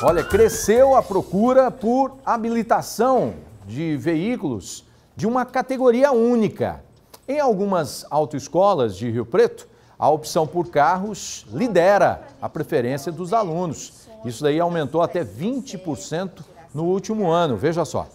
Olha, cresceu a procura por habilitação de veículos de uma categoria única. Em algumas autoescolas de Rio Preto, a opção por carros lidera a preferência dos alunos. Isso daí aumentou até 20% no último ano. Veja só.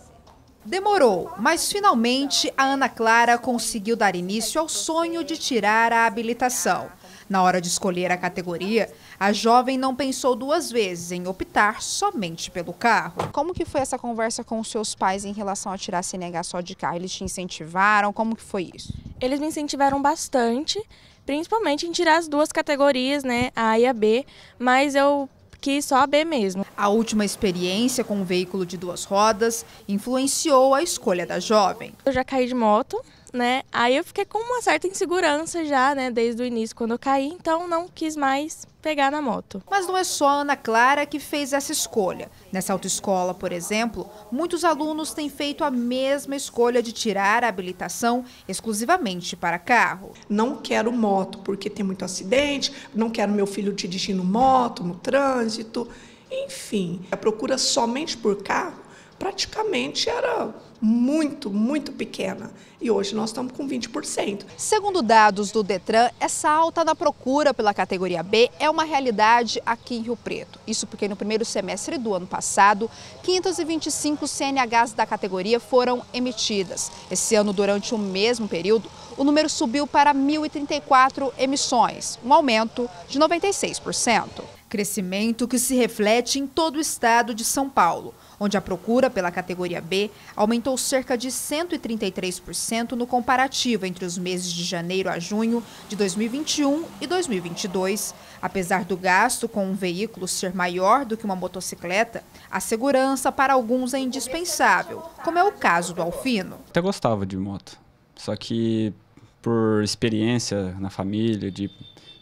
Demorou, mas finalmente a Ana Clara conseguiu dar início ao sonho de tirar a habilitação. Na hora de escolher a categoria, a jovem não pensou duas vezes em optar somente pelo carro. Como que foi essa conversa com os seus pais em relação a tirar CNH só de carro? Eles te incentivaram? Como que foi isso? Eles me incentivaram bastante, principalmente em tirar as duas categorias, né, a e a B, mas eu que só a B mesmo. A última experiência com um veículo de duas rodas influenciou a escolha da jovem. Eu já caí de moto, né? Aí eu fiquei com uma certa insegurança já, né, desde o início quando eu caí, então não quis mais pegar na moto. Mas não é só a Ana Clara que fez essa escolha. Nessa autoescola, por exemplo, muitos alunos têm feito a mesma escolha de tirar a habilitação exclusivamente para carro. Não quero moto porque tem muito acidente, não quero meu filho dirigindo moto no trânsito, enfim. A procura somente por carro praticamente era muito, muito pequena. E hoje nós estamos com 20%. Segundo dados do Detran, essa alta na procura pela categoria B é uma realidade aqui em Rio Preto. Isso porque no primeiro semestre do ano passado, 525 CNHs da categoria foram emitidas. Esse ano, durante o mesmo período, o número subiu para 1.034 emissões, um aumento de 96%. Crescimento que se reflete em todo o estado de São Paulo onde a procura pela categoria B aumentou cerca de 133% no comparativo entre os meses de janeiro a junho de 2021 e 2022. Apesar do gasto com um veículo ser maior do que uma motocicleta, a segurança para alguns é indispensável, como é o caso do Alfino. Até gostava de moto, só que por experiência na família, de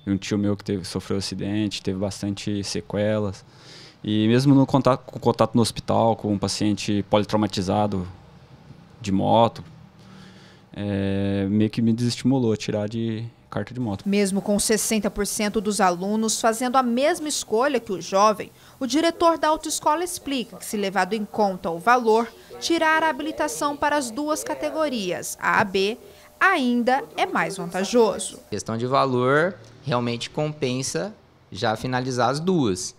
um tio meu que teve, sofreu acidente, teve bastante sequelas. E mesmo no contato, com contato no hospital com um paciente politraumatizado de moto, é, meio que me desestimulou a tirar de carta de moto. Mesmo com 60% dos alunos fazendo a mesma escolha que o jovem, o diretor da autoescola explica que, se levado em conta o valor, tirar a habilitação para as duas categorias, A e B, ainda é mais vantajoso. A questão de valor realmente compensa já finalizar as duas.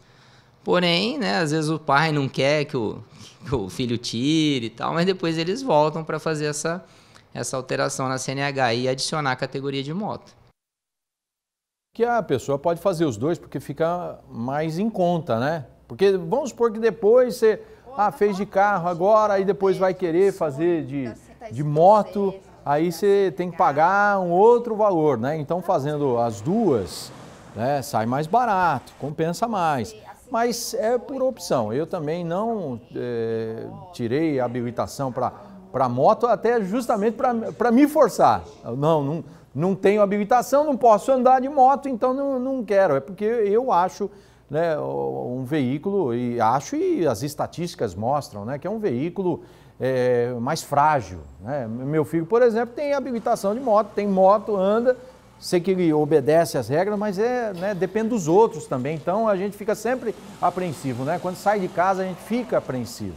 Porém, né, às vezes o pai não quer que o, que o filho tire e tal, mas depois eles voltam para fazer essa, essa alteração na CNH e adicionar a categoria de moto. Que a pessoa pode fazer os dois porque fica mais em conta, né? Porque vamos supor que depois você ah, fez de carro agora, aí depois vai querer fazer de, de moto, aí você tem que pagar um outro valor, né? Então fazendo as duas, né, sai mais barato, compensa mais mas é por opção. Eu também não é, tirei a habilitação para moto, até justamente para me forçar. Não, não, não tenho habilitação, não posso andar de moto, então não, não quero. É porque eu acho né, um veículo, e acho e as estatísticas mostram, né, que é um veículo é, mais frágil. Né? Meu filho, por exemplo, tem habilitação de moto, tem moto, anda sei que ele obedece às regras, mas é, né, depende dos outros também. Então a gente fica sempre apreensivo, né? Quando sai de casa a gente fica apreensivo,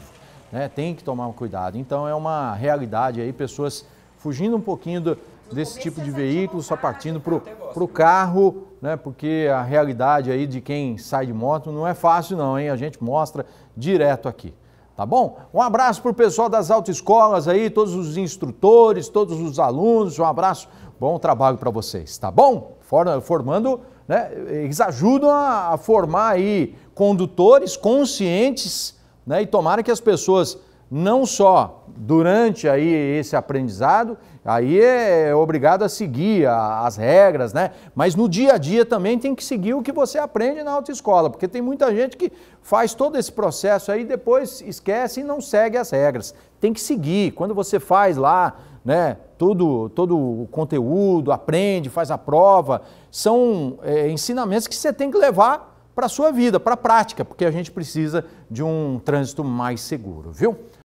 né? Tem que tomar cuidado. Então é uma realidade aí, pessoas fugindo um pouquinho do, desse tipo de veículo, só partindo para o carro, né? Porque a realidade aí de quem sai de moto não é fácil não, hein? A gente mostra direto aqui. Tá bom? Um abraço para o pessoal das autoescolas aí, todos os instrutores, todos os alunos, um abraço, bom trabalho para vocês, tá bom? Formando, né? Eles ajudam a, formar aí condutores conscientes, né? E tomara que as pessoas não só durante aí esse aprendizado, aí é, é obrigado a seguir as regras, né? Mas no dia a dia também tem que seguir o que você aprende na autoescola, porque tem muita gente que faz todo esse processo aí depois esquece e não segue as regras. Tem que seguir. Quando você faz lá, né, todo, todo o conteúdo, aprende, faz a prova, são é, ensinamentos que você tem que levar para a sua vida, para a prática, porque a gente precisa de um trânsito mais seguro, viu?